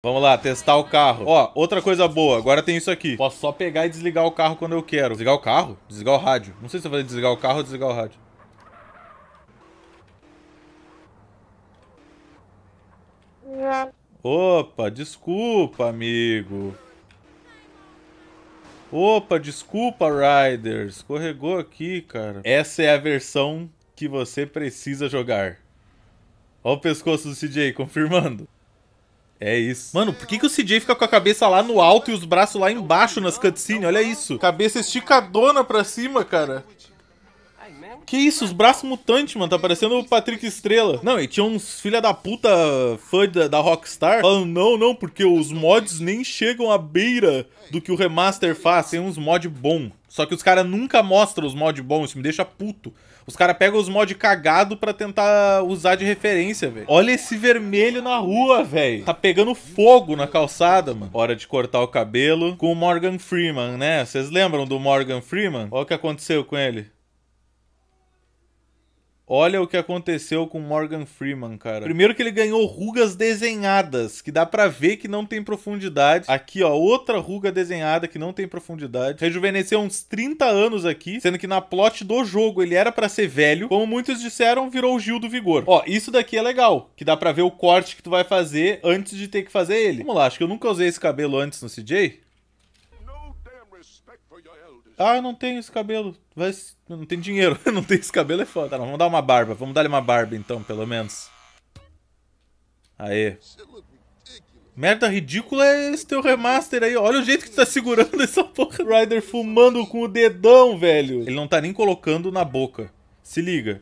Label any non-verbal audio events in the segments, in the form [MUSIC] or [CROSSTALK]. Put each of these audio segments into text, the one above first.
Vamos lá, testar o carro. Ó, outra coisa boa, agora tem isso aqui. Posso só pegar e desligar o carro quando eu quero. Desligar o carro? Desligar o rádio. Não sei se eu vou desligar o carro ou desligar o rádio. Opa, desculpa, amigo. Opa, desculpa, Riders. Escorregou aqui, cara. Essa é a versão que você precisa jogar. Ó o pescoço do CJ, confirmando. É isso. Mano, por que, que o CJ fica com a cabeça lá no alto e os braços lá embaixo nas cutscenes? Olha isso. Cabeça esticadona pra cima, cara. Que isso, os braços mutantes, mano. Tá parecendo o Patrick Estrela. Não, e tinha uns filha da puta fã da, da Rockstar falando, não, não, porque os mods nem chegam à beira do que o remaster faz. Tem uns mod bom. Só que os caras nunca mostram os mods bons, isso me deixa puto. Os caras pegam os mods cagado para tentar usar de referência, velho. Olha esse vermelho na rua, velho. Tá pegando fogo na calçada, mano. Hora de cortar o cabelo com o Morgan Freeman, né? Vocês lembram do Morgan Freeman? Olha o que aconteceu com ele. Olha o que aconteceu com Morgan Freeman, cara. Primeiro que ele ganhou rugas desenhadas, que dá para ver que não tem profundidade. Aqui, ó, outra ruga desenhada que não tem profundidade. Rejuvenesceu uns 30 anos aqui, sendo que na plot do jogo ele era para ser velho. Como muitos disseram, virou o Gil do Vigor. Ó, isso daqui é legal, que dá para ver o corte que tu vai fazer antes de ter que fazer ele. Vamos lá, acho que eu nunca usei esse cabelo antes no CJ. Ah, eu não tenho esse cabelo. Vai... Não tem dinheiro. [LAUGHS] não tem esse cabelo, é foda. Tá, vamos dar uma barba. Vamos dar-lhe uma barba, então, pelo menos. Aê. Merda ridícula é esse teu remaster aí. Olha o jeito que tu tá segurando [LAUGHS] essa porra. rider fumando com o dedão, velho. Ele não tá nem colocando na boca. Se liga.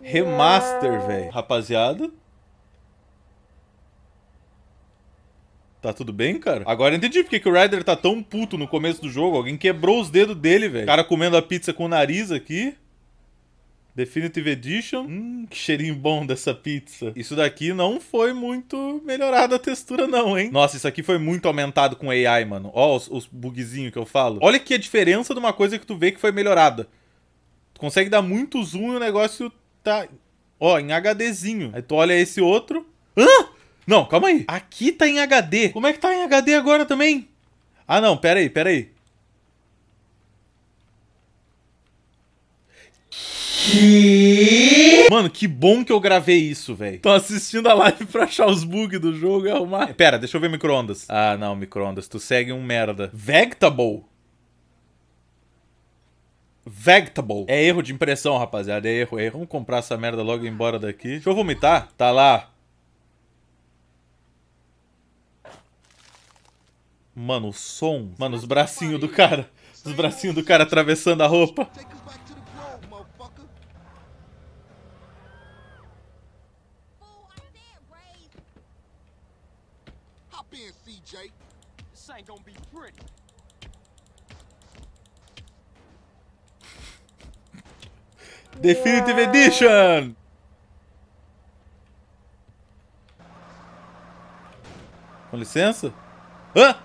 Remaster, velho. Rapaziada, Tá tudo bem, cara? Agora eu entendi porque que o Ryder tá tão puto no começo do jogo. Alguém quebrou os dedos dele, velho. O cara comendo a pizza com o nariz aqui. Definitive Edition. Hum, que cheirinho bom dessa pizza. Isso daqui não foi muito melhorada a textura não, hein? Nossa, isso aqui foi muito aumentado com AI, mano. Ó os, os bugzinhos que eu falo. Olha que a diferença de uma coisa que tu vê que foi melhorada. Tu consegue dar muito zoom e o negócio tá... Ó, em HDzinho. Aí tu olha esse outro... Hã? Não, calma aí. Aqui tá em HD. Como é que tá em HD agora também? Ah, não, pera aí, pera aí. Que... Mano, que bom que eu gravei isso, velho. Tô assistindo a live pra achar os bugs do jogo e arrumar. É, pera, deixa eu ver microondas. Ah, não, microondas. Tu segue um merda. Vectable? Vectable. É erro de impressão, rapaziada. É erro, é erro. Vamos comprar essa merda logo e ir embora daqui. Deixa eu vomitar. Tá lá. Mano, o som. Mano, os bracinhos do cara. Os bracinhos do cara atravessando a roupa. [LAUGHS] Definitive Edition! Com licença? Hã?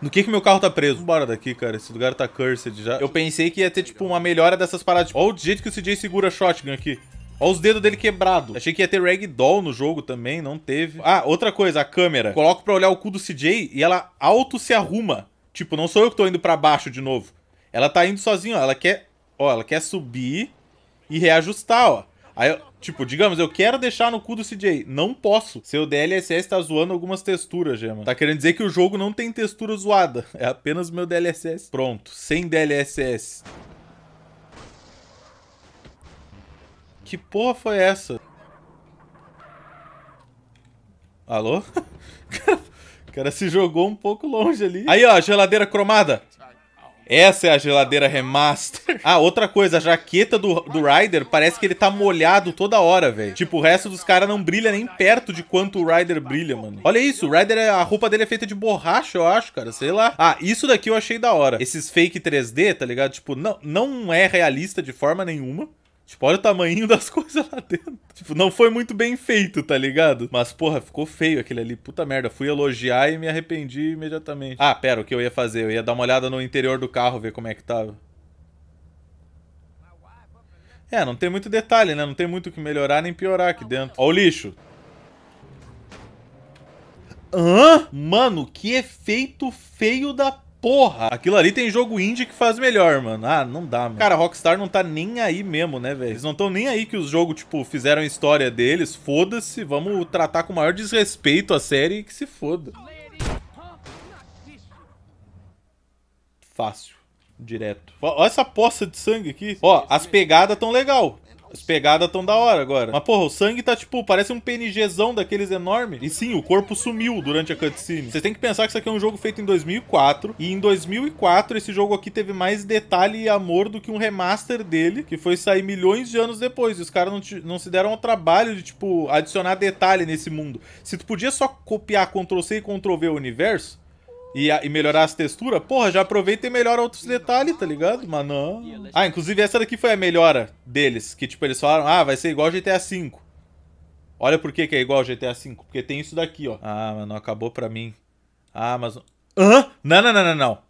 No que que meu carro tá preso? Bora daqui, cara. Esse lugar tá cursed já. Eu pensei que ia ter, tipo, uma melhora dessas paradas. Tipo, olha o jeito que o CJ segura a shotgun aqui. Olha os dedos dele quebrado. Achei que ia ter ragdoll no jogo também, não teve. Ah, outra coisa, a câmera. Coloco pra olhar o cu do CJ e ela auto se arruma. Tipo, não sou eu que tô indo pra baixo de novo. Ela tá indo sozinha, ó. Ela quer... Ó, ela quer subir e reajustar, ó. Aí eu... Tipo, digamos, eu quero deixar no cu do CJ. Não posso. Seu DLSS tá zoando algumas texturas, Gema. Tá querendo dizer que o jogo não tem textura zoada. [LAUGHS] É apenas meu DLSS. Pronto, sem DLSS. Que porra foi essa? Alô? [LAUGHS] O cara se jogou um pouco longe ali. Aí, ó, geladeira cromada. Essa é a geladeira remaster. [LAUGHS] Ah, outra coisa, a jaqueta do, do Ryder parece que ele tá molhado toda hora, velho. Tipo, o resto dos caras não brilha nem perto de quanto o Ryder brilha, mano. Olha isso, o Ryder, é, a roupa dele é feita de borracha, eu acho, cara. Sei lá. Ah, isso daqui eu achei da hora. Esses fake 3D, tá ligado? Tipo, não, não é realista de forma nenhuma. Tipo, olha o tamanho das [LAUGHS] coisas lá dentro. Tipo, não foi muito bem feito, tá ligado? Mas, porra, ficou feio aquele ali. Puta merda. Fui elogiar e me arrependi imediatamente. Ah, pera, o que eu ia fazer? Eu ia dar uma olhada no interior do carro, ver como é que tava. É, não tem muito detalhe, né? Não tem muito o que melhorar nem piorar aqui dentro. Ó o lixo. Hã? Mano, que efeito feio da Porra, aquilo ali tem jogo indie que faz melhor, mano. Ah, não dá, mano. Cara, Rockstar não tá nem aí mesmo, né, velho? Eles não tão nem aí que os jogos, tipo, fizeram a história deles. Foda-se, vamos tratar com o maior desrespeito a série que se foda. Fácil. Direto. ó essa poça de sangue aqui. Ó, as pegadas tão legal. As pegadas tão da hora agora. Mas, porra, o sangue tá tipo, parece um PNGzão daqueles enormes. E sim, o corpo sumiu durante a cutscene. Vocês têm que pensar que isso aqui é um jogo feito em 2004. E em 2004, esse jogo aqui teve mais detalhe e amor do que um remaster dele, que foi sair milhões de anos depois. E os caras não, não, se deram ao trabalho de, tipo, adicionar detalhe nesse mundo. Se tu podia só copiar Ctrl-C e Ctrl-V o universo, e, a, e, melhorar as texturas, porra, já aproveita e melhora outros detalhes, tá ligado? Mas não. Ah, inclusive essa daqui foi a melhora deles. Que tipo, eles falaram, ah, vai ser igual GTA V. Olha por que, que é igual GTA V. Porque tem isso daqui, ó. Ah, mano, acabou pra mim. Ah, mas. Hã? Não, não, não, não, não.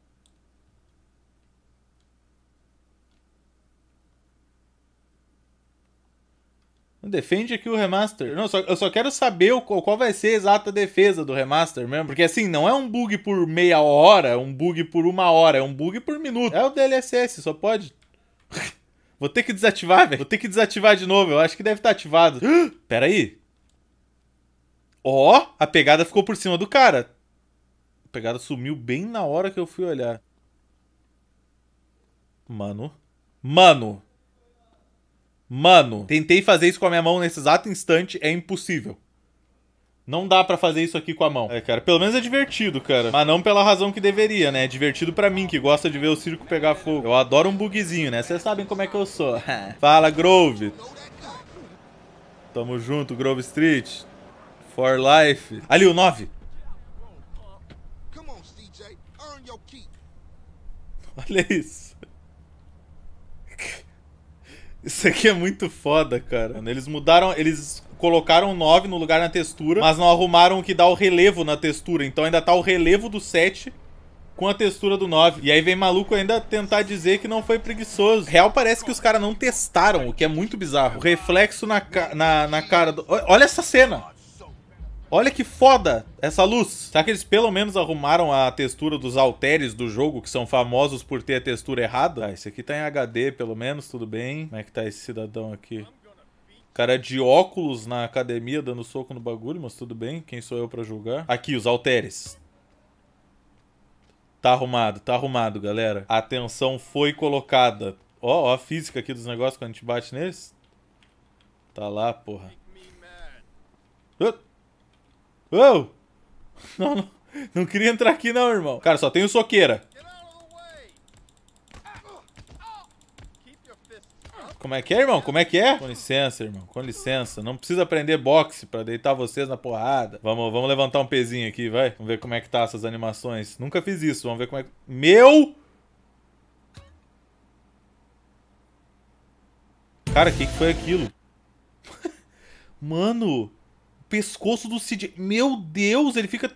Defende aqui o remaster. Não, só, eu só quero saber o, qual vai ser a exata defesa do remaster mesmo. Porque assim, não é um bug por meia hora, é um bug por uma hora, é um bug por minuto. É o DLSS, só pode. [LAUGHS] Vou ter que desativar, velho. Vou ter que desativar de novo. Eu acho que deve estar tá ativado. [GASPS] Pera aí. Ó, oh, a pegada ficou por cima do cara. A pegada sumiu bem na hora que eu fui olhar. Mano. Mano. Mano, tentei fazer isso com a minha mão nesse exato instante, é impossível. Não dá para fazer isso aqui com a mão. É, cara, pelo menos é divertido, cara. Mas não pela razão que deveria, né? É divertido para mim, que gosta de ver o circo pegar fogo. Eu adoro um bugzinho, né? Vocês sabem como é que eu sou. [LAUGHS] Fala, Grove. Tamo junto, Grove Street. For life. Ali, o 9. Olha isso. Isso aqui é muito foda, cara. Eles mudaram, eles colocaram 9 no lugar na textura, mas não arrumaram o que dá o relevo na textura. Então ainda tá o relevo do 7 com a textura do 9. E aí vem maluco ainda tentar dizer que não foi preguiçoso. Real parece que os caras não testaram, o que é muito bizarro. Reflexo na, ca na, na cara do... Olha essa cena! Olha que foda essa luz. Será que eles pelo menos arrumaram a textura dos halteres do jogo, que são famosos por ter a textura errada? Ah, esse aqui tá em HD pelo menos, tudo bem. Como é que tá esse cidadão aqui? Cara é de óculos na academia dando soco no bagulho, mas tudo bem. Quem sou eu pra julgar? Aqui, os halteres. Tá arrumado, tá arrumado, galera. A atenção foi colocada. Ó, ó a física aqui dos negócios quando a gente bate neles. Tá lá, porra. Uh! [LAUGHS] Não, não, não queria entrar aqui não, irmão. Cara, só tem o soqueira. Como é que é, irmão? Como é que é? Com licença, irmão. Com licença. Não precisa aprender boxe pra deitar vocês na porrada. Vamos, vamos levantar um pezinho aqui, vai. Vamos ver como é que tá essas animações. Nunca fiz isso. Vamos ver como é que... Meu! Cara, o que, que foi aquilo? [LAUGHS] Mano! pescoço do CJ, Meu Deus, ele fica.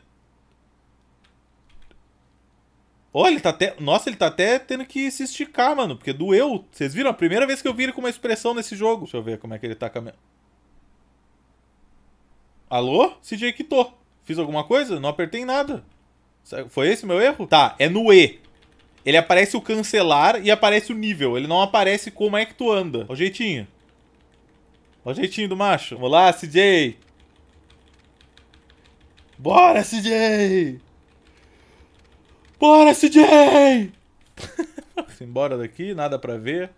Olha, ele tá até. Nossa, ele tá até tendo que se esticar, mano. Porque doeu. Vocês viram? A primeira vez que eu vi ele com uma expressão nesse jogo. Deixa eu ver como é que ele tá caminhando. Alô? CJ quitou. Fiz alguma coisa? Não apertei nada. Foi esse meu erro? Tá, é no E. Ele aparece o cancelar e aparece o nível. Ele não aparece como é que tu anda. Ó o jeitinho. Ó o jeitinho do macho. Vamos lá, CJ. Bora, CJ! Bora, CJ! Simbora daqui, nada pra ver.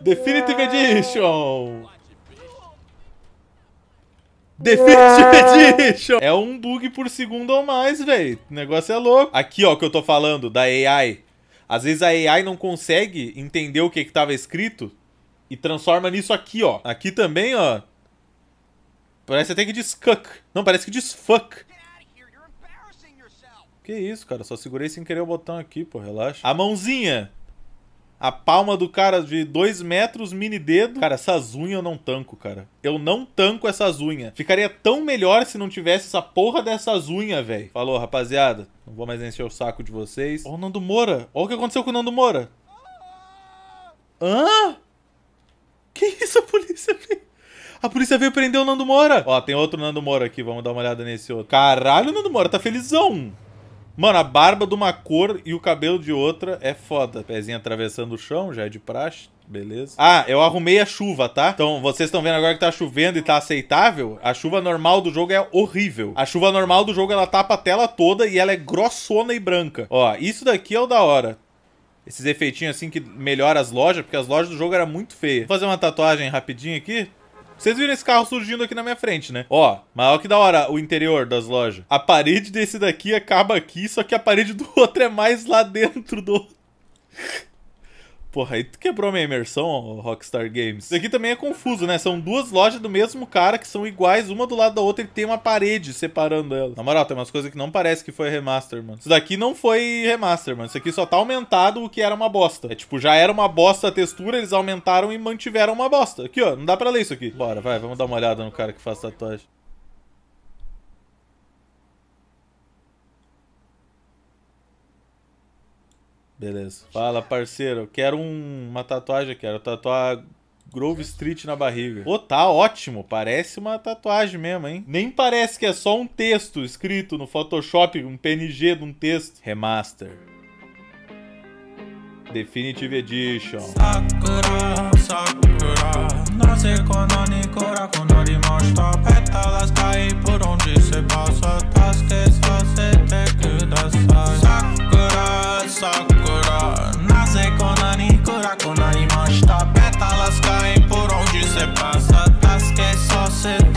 Definitive Edition! Definitive Edition! É um bug por segundo ou mais, velho. O negócio é louco. Aqui, ó, que eu tô falando, da AI. Às vezes a AI não consegue entender o que que tava escrito e transforma nisso aqui, ó. Aqui também, ó, Parece até que diz cuck. Não, parece que diz fuck. Que isso, cara. Só segurei sem querer o botão aqui, pô. Relaxa. A mãozinha. A palma do cara de 2 metros, mini dedo. Cara, essas unhas eu não tanco, cara. Eu não tanco essas unhas. Ficaria tão melhor se não tivesse essa porra dessas unhas, velho. Falou, rapaziada. Não vou mais encher o saco de vocês. Ó o Nando Moura. Ó o que aconteceu com o Nando Moura. Ah! Hã? Que isso, a polícia veio? A polícia veio prender o Nando Moura. Ó, tem outro Nando Moura aqui. Vamos dar uma olhada nesse outro. Caralho, o Nando Moura tá felizão. Mano, a barba de uma cor e o cabelo de outra é foda. Pezinho atravessando o chão, já é de praxe. Beleza. Ah, eu arrumei a chuva, tá? Então, vocês estão vendo agora que tá chovendo e tá aceitável? A chuva normal do jogo é horrível. A chuva normal do jogo, ela tapa a tela toda e ela é grossona e branca. Ó, isso daqui é o da hora esses efeitinhos assim que melhora as lojas, porque as lojas do jogo eram muito feias. Vou fazer uma tatuagem rapidinho aqui. Vocês viram esse carro surgindo aqui na minha frente, né? Ó, mas olha que da hora o interior das lojas. A parede desse daqui acaba aqui, só que a parede do [LAUGHS] outro é mais lá dentro do porra, aí tu quebrou minha imersão, Rockstar Games. Isso aqui também é confuso, né? São duas lojas do mesmo cara que são iguais, uma do lado da outra, e tem uma parede separando elas. Na moral, tem umas coisas que não parece que foi remaster, mano. Isso daqui não foi remaster, mano. Isso aqui só tá aumentado o que era uma bosta. É tipo, já era uma bosta a textura, eles aumentaram e mantiveram uma bosta. Aqui, ó, não dá pra ler isso aqui. Bora, vai, vamos dar uma olhada no cara que faz tatuagem. Beleza. Fala, parceiro. quero um, uma tatuagem, quero tatuar Grove Street na barriga. Pô, tá ótimo. Parece uma tatuagem mesmo, hein? Nem parece que é só um texto escrito no Photoshop, um PNG de um texto. Remaster. Definitive Edition. Sakura, Sakura. Nasce quando quando ele mostra pétalas cair por onde passa. Tá, você tem que dançar. Sakura, Sakura.